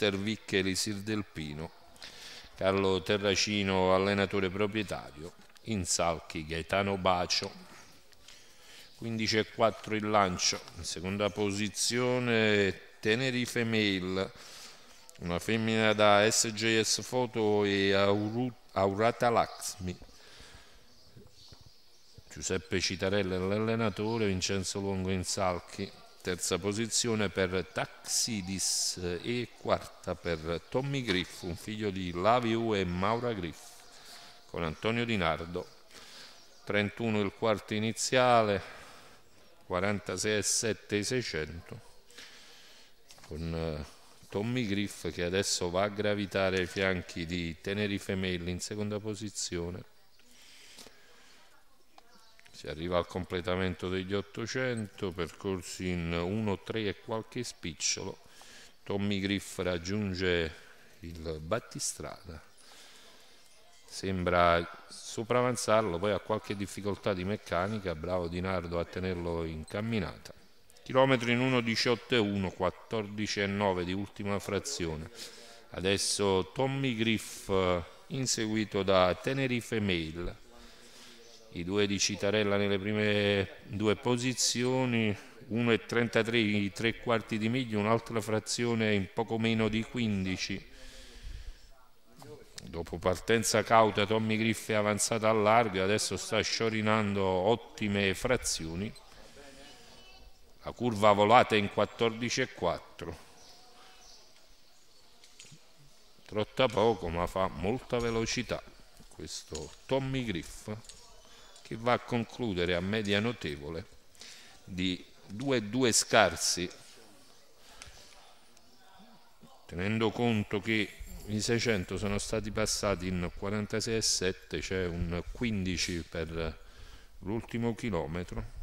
mister Viccheri Sirdelpino, Carlo Terracino allenatore proprietario, in Salchi Gaetano Bacio, 15 e 4 il lancio, in seconda posizione Tenerife Mail, una femmina da SJS Foto e Auru, Aurata Laxmi. Giuseppe Citarella l'allenatore, Vincenzo Longo in Salchi, terza posizione per Taxidis e quarta per Tommy Griff, un figlio di Laviu e Maura Griff, con Antonio Di Nardo. 31 il quarto iniziale, 46 e 7 i 600, con eh, Tommy Griff che adesso va a gravitare ai fianchi di Tenerife Mail in seconda posizione si arriva al completamento degli 800 percorsi in 1-3 e qualche spicciolo Tommy Griff raggiunge il battistrada sembra sopravanzarlo poi ha qualche difficoltà di meccanica bravo Di Nardo a tenerlo in camminata chilometro in 1.18.1 14.9 di ultima frazione adesso Tommy Griff eh, inseguito da Tenerife Mail i due di Citarella nelle prime due posizioni 1,33 i tre quarti di miglio un'altra frazione in poco meno di 15 dopo partenza cauta Tommy Griff è avanzato a largo adesso sta sciorinando ottime frazioni la curva volata in 14,4 trotta poco ma fa molta velocità questo Tommy Griff che va a concludere a media notevole di 2-2 scarsi, tenendo conto che i 600 sono stati passati in 46,7, c'è cioè un 15 per l'ultimo chilometro